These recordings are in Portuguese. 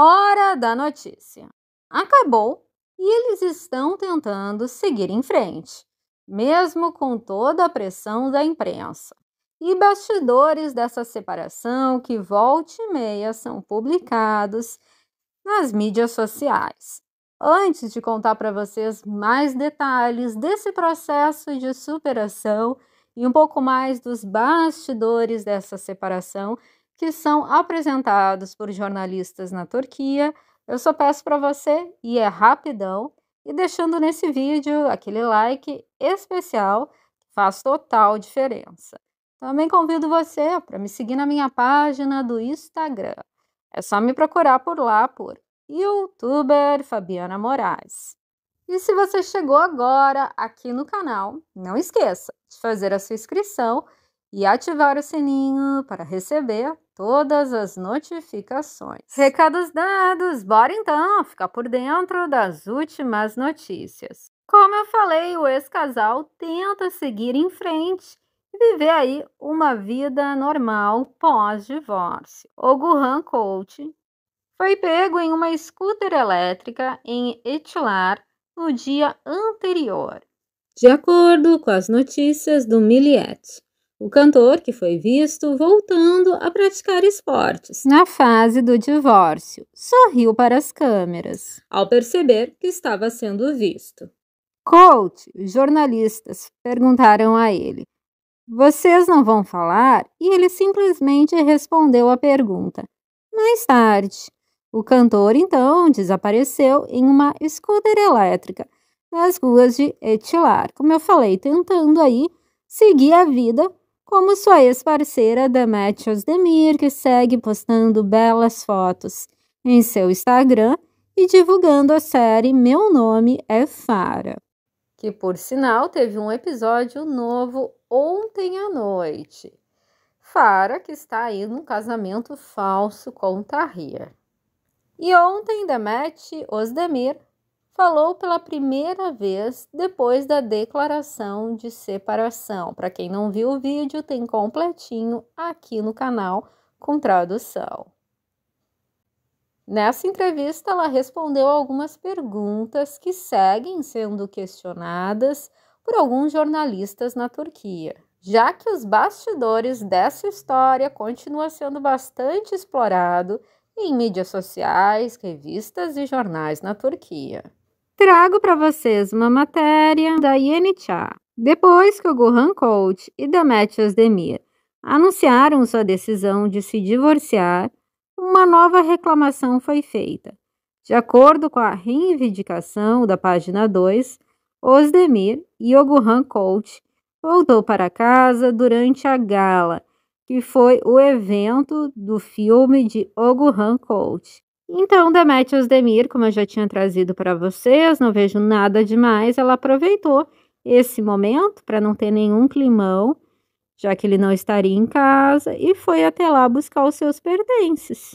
Hora da notícia. Acabou e eles estão tentando seguir em frente, mesmo com toda a pressão da imprensa. E bastidores dessa separação que volta e meia são publicados nas mídias sociais. Antes de contar para vocês mais detalhes desse processo de superação e um pouco mais dos bastidores dessa separação, que são apresentados por jornalistas na Turquia. Eu só peço para você, e é rapidão, e deixando nesse vídeo aquele like especial, faz total diferença. Também convido você para me seguir na minha página do Instagram. É só me procurar por lá por youtuber Fabiana Moraes. E se você chegou agora aqui no canal, não esqueça de fazer a sua inscrição e ativar o sininho para receber todas as notificações. Recados dados, bora então ficar por dentro das últimas notícias. Como eu falei, o ex-casal tenta seguir em frente e viver aí uma vida normal pós-divórcio. O Guhan Colt foi pego em uma scooter elétrica em Etilar no dia anterior. De acordo com as notícias do Miliet, o cantor que foi visto voltando a praticar esportes. Na fase do divórcio, sorriu para as câmeras ao perceber que estava sendo visto. Coach, jornalistas perguntaram a ele: Vocês não vão falar? E ele simplesmente respondeu a pergunta. Mais tarde, o cantor então desapareceu em uma scooter elétrica nas ruas de Etilar. Como eu falei, tentando aí seguir a vida como sua ex-parceira Demet Osdemir, que segue postando belas fotos em seu Instagram e divulgando a série Meu Nome é Fara, que por sinal teve um episódio novo ontem à noite. Fara, que está aí num casamento falso com Tahir. E ontem Demet Osdemir falou pela primeira vez depois da declaração de separação. Para quem não viu o vídeo, tem completinho aqui no canal com tradução. Nessa entrevista, ela respondeu algumas perguntas que seguem sendo questionadas por alguns jornalistas na Turquia, já que os bastidores dessa história continuam sendo bastante explorado em mídias sociais, revistas e jornais na Turquia trago para vocês uma matéria da Yeni Cha. Depois que o Gohan Colt e Demetrius Demir anunciaram sua decisão de se divorciar, uma nova reclamação foi feita. De acordo com a reivindicação da página 2, Osdemir e Oguhan Colt voltou para casa durante a gala, que foi o evento do filme de Oguhan Colt. Então, Demetrius Demir, como eu já tinha trazido para vocês, não vejo nada demais, ela aproveitou esse momento para não ter nenhum climão, já que ele não estaria em casa, e foi até lá buscar os seus pertences.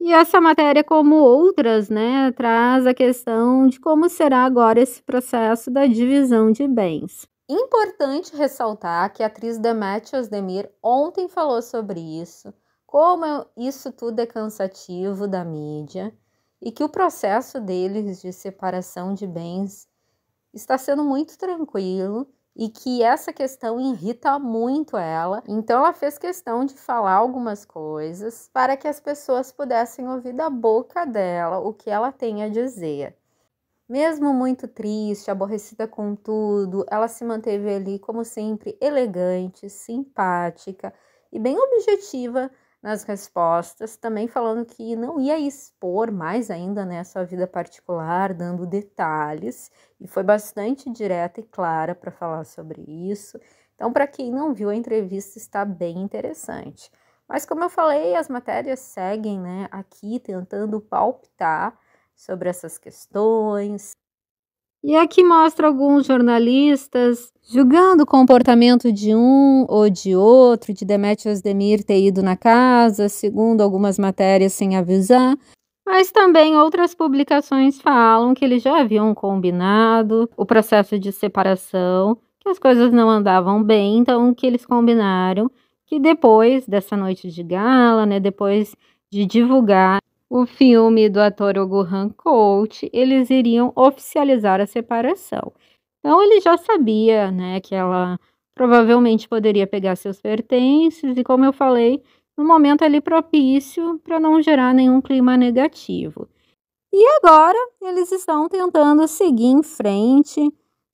E essa matéria, como outras, né, traz a questão de como será agora esse processo da divisão de bens. Importante ressaltar que a atriz Demetrius Demir ontem falou sobre isso como isso tudo é cansativo da mídia e que o processo deles de separação de bens está sendo muito tranquilo e que essa questão irrita muito ela. Então ela fez questão de falar algumas coisas para que as pessoas pudessem ouvir da boca dela o que ela tem a dizer. Mesmo muito triste, aborrecida com tudo, ela se manteve ali como sempre elegante, simpática e bem objetiva nas respostas, também falando que não ia expor mais ainda né, a sua vida particular, dando detalhes, e foi bastante direta e clara para falar sobre isso. Então, para quem não viu a entrevista, está bem interessante. Mas como eu falei, as matérias seguem né, aqui tentando palpitar sobre essas questões, e aqui mostra alguns jornalistas julgando o comportamento de um ou de outro, de Demetrios Demir ter ido na casa, segundo algumas matérias sem avisar. Mas também outras publicações falam que eles já haviam combinado o processo de separação, que as coisas não andavam bem, então que eles combinaram que depois dessa noite de gala, né, depois de divulgar o filme do ator Gohan Colt, eles iriam oficializar a separação. Então ele já sabia, né, que ela provavelmente poderia pegar seus pertences e como eu falei, no momento ali propício para não gerar nenhum clima negativo. E agora eles estão tentando seguir em frente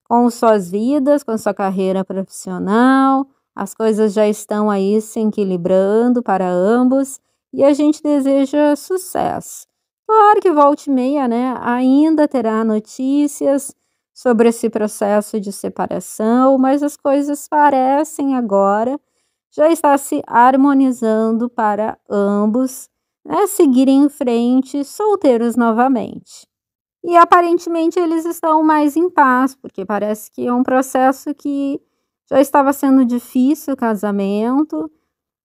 com suas vidas, com sua carreira profissional. As coisas já estão aí se equilibrando para ambos e a gente deseja sucesso. Claro que volte meia, né? Ainda terá notícias sobre esse processo de separação, mas as coisas parecem agora já estar se harmonizando para ambos né, seguirem em frente solteiros novamente. E aparentemente eles estão mais em paz, porque parece que é um processo que já estava sendo difícil o casamento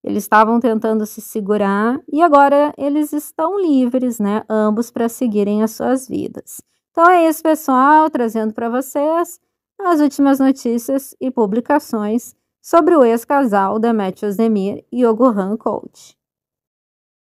eles estavam tentando se segurar e agora eles estão livres, né? Ambos para seguirem as suas vidas. Então é isso, pessoal, trazendo para vocês as últimas notícias e publicações sobre o ex-casal Demetrios Demir e Ogurhan Coach.